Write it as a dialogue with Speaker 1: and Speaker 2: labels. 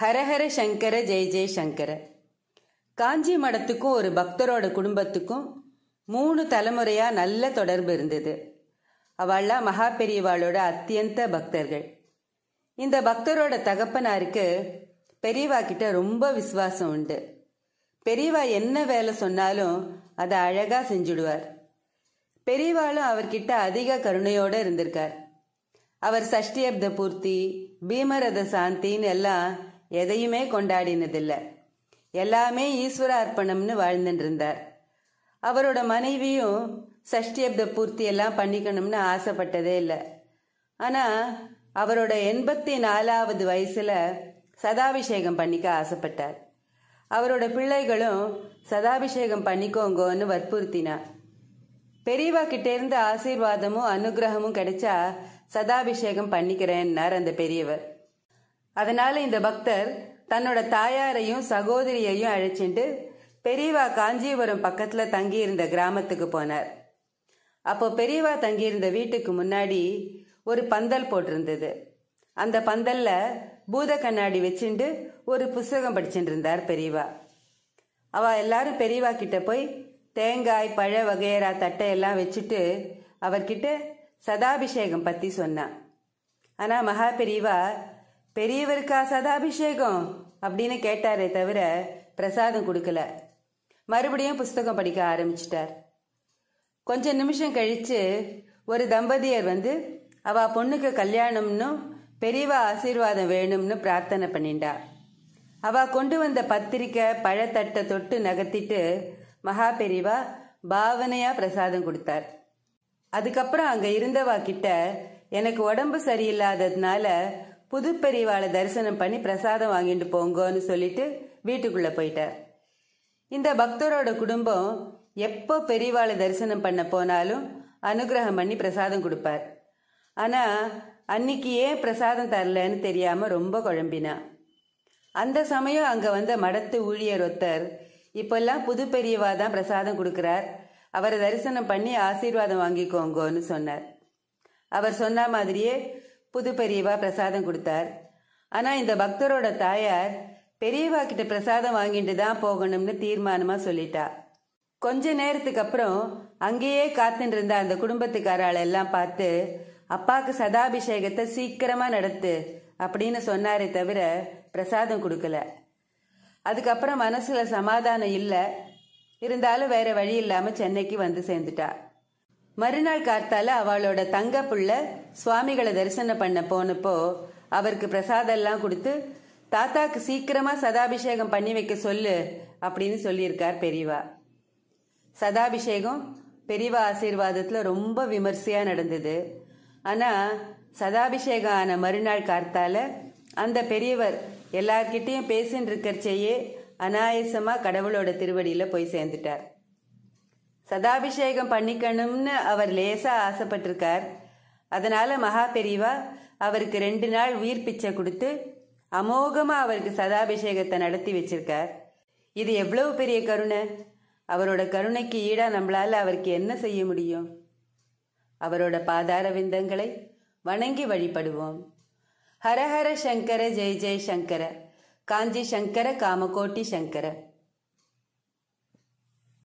Speaker 1: ஹரஹர சங்கர ஜெய ஜெய சங்கர காஞ்சி மடத்துக்கும் ஒரு பக்தரோட குடும்பத்துக்கும் மூணு தலைமுறையாக நல்ல தொடர்பு இருந்தது அவள்லாம் மகா பெரியவாளோட அத்தியந்த பக்தர்கள் இந்த பக்தரோட தகப்பனாருக்கு பெரியவா கிட்ட ரொம்ப விசுவாசம் உண்டு பெரியவா என்ன வேலை சொன்னாலும் அதை அழகாக செஞ்சுடுவார் பெரியவாளும் அவர்கிட்ட அதிக கருணையோடு இருந்திருக்கார் அவர் சஷ்டியப்த பூர்த்தி பீமரத சாந்தின்னு எல்லாம் எதையுமே கொண்டாடினதில்லை எல்லாமே ஈஸ்வர அர்ப்பணம்னு வாழ்ந்துட்டு இருந்தார் அவரோட மனைவியும் சஷ்டியப்த பூர்த்தி எல்லாம் பண்ணிக்கணும்னு ஆசைப்பட்டதே இல்லை ஆனால் அவரோட எண்பத்தி நாலாவது வயசில் சதாபிஷேகம் பண்ணிக்க ஆசைப்பட்டார் அவரோட பிள்ளைகளும் சதாபிஷேகம் பண்ணிக்கோங்கன்னு வற்புறுத்தினார் பெரியவா இருந்து ஆசீர்வாதமும் அனுகிரகமும் கிடைச்சா சதாபிஷேகம் பண்ணிக்கிறேன்னார் அந்த பெரியவர் அதனால இந்த பக்தர் தன்னோட தாயாரையும் சகோதரியையும் அழைச்சிட்டு பெரியவா காஞ்சிபுரம் பக்கத்துல தங்கியிருந்த கிராமத்துக்கு போனார் அப்போ பெரியவா தங்கியிருந்த வீட்டுக்கு முன்னாடி ஒரு பந்தல் போட்டிருந்தது அந்த பந்தல்ல பூத கண்ணாடி வச்சுட்டு ஒரு புஸ்தகம் படிச்சுட்டு இருந்தார் பெரியவா அவ எல்லாரும் பெரியவா கிட்ட போய் தேங்காய் பழ வகையரா தட்டையெல்லாம் வச்சுட்டு அவர்கிட்ட சதாபிஷேகம் பத்தி சொன்னான் ஆனா மகா பெரியவா பெரியவருக்கா சதாபிஷேகம் அப்படின்னு கேட்டாரே தவிர பிரசாதம் கொடுக்கல மறுபடியும் புஸ்தகம் படிக்க ஆரம்பிச்சிட்டார் கொஞ்ச நிமிஷம் கழித்து ஒரு தம்பதியர் வந்து அவ பொண்ணுக்கு கல்யாணம்னு பெரியவா ஆசீர்வாதம் வேணும்னு பிரார்த்தனை பண்ணிண்டா அவ கொண்டு வந்த பத்திரிக்கை பழத்தட்டை தொட்டு நகர்த்திட்டு மகா பெரியவா பாவனையா பிரசாதம் கொடுத்தார் அதுக்கப்புறம் அங்க இருந்தவா கிட்ட எனக்கு உடம்பு சரியில்லாததுனால புது பெரியவாளை தரிசனம் பண்ணி பிரசாதம் வாங்கிட்டு போங்கன்னு சொல்லிட்டு வீட்டுக்குள்ளே போயிட்டார் இந்த பக்தரோட குடும்பம் எப்போ பெரியவாளை தரிசனம் பண்ண போனாலும் அனுகிரகம் பண்ணி பிரசாதம் கொடுப்பார் ஆனால் அன்னைக்கு ஏன் பிரசாதம் தரலன்னு தெரியாமல் ரொம்ப குழம்பினா அந்த சமயம் அங்கே வந்த மடத்து ஊழியர் ஒருத்தர் இப்பெல்லாம் புது பெரியவா தான் பிரசாதம் கொடுக்குறார் அவரை தரிசனம் பண்ணி ஆசீர்வாதம் வாங்கிக்கோங்கன்னு சொன்னார் அவர் சொன்ன மாதிரியே புது பெரியவா பிரசாதம் கொடுத்தார் ஆனால் இந்த பக்தரோட தாயார் பெரியவா கிட்ட பிரசாதம் வாங்கிட்டு தான் போகணும்னு தீர்மானமாக சொல்லிட்டா கொஞ்ச நேரத்துக்கு அப்புறம் அங்கேயே காத்துருந்த அந்த குடும்பத்துக்காரால் எல்லாம் பார்த்து அப்பாவுக்கு சதாபிஷேகத்தை சீக்கிரமாக நடத்து அப்படின்னு சொன்னாரே தவிர பிரசாதம் கொடுக்கல அதுக்கப்புறம் மனசில் சமாதானம் இல்லை இருந்தாலும் வேற வழி இல்லாமல் சென்னைக்கு வந்து சேர்ந்துட்டா மறுநாள் கார்த்தால அவளோட தங்க புள்ள சுவாமிகளை தரிசனம் பண்ண போனப்போ அவருக்கு பிரசாதம் எல்லாம் கொடுத்து தாத்தாக்கு சீக்கிரமா சதாபிஷேகம் பண்ணி வைக்க சொல்லு அப்படின்னு சொல்லியிருக்கார் பெரியவா சதாபிஷேகம் பெரியவா ஆசீர்வாதத்தில் ரொம்ப விமர்சையாக நடந்தது ஆனால் சதாபிஷேகம் ஆன மறுநாள் கார்த்தால அந்த பெரியவர் எல்லார்கிட்டேயும் பேசின்னு இருக்கிறச்சேயே அனாயசமா கடவுளோட திருவடியில் போய் சேர்ந்துட்டார் சதாபிஷேகம் பண்ணிக்கணும்னு அவர் லேசாக ஆசைப்பட்டிருக்கார் அதனால் மகா பெரியவா அவருக்கு ரெண்டு நாள் உயிர் பிச்சை கொடுத்து அமோகமாக அவருக்கு சதாபிஷேகத்தை நடத்தி வச்சிருக்கார் இது எவ்வளவு பெரிய கருணை அவரோட கருணைக்கு ஈடாக நம்மளால் அவருக்கு என்ன செய்ய முடியும் அவரோட பாதார விந்தங்களை வணங்கி வழிபடுவோம் ஹரஹர சங்கர ஜெய் ஜெய் சங்கர காஞ்சி சங்கர காமகோட்டி சங்கர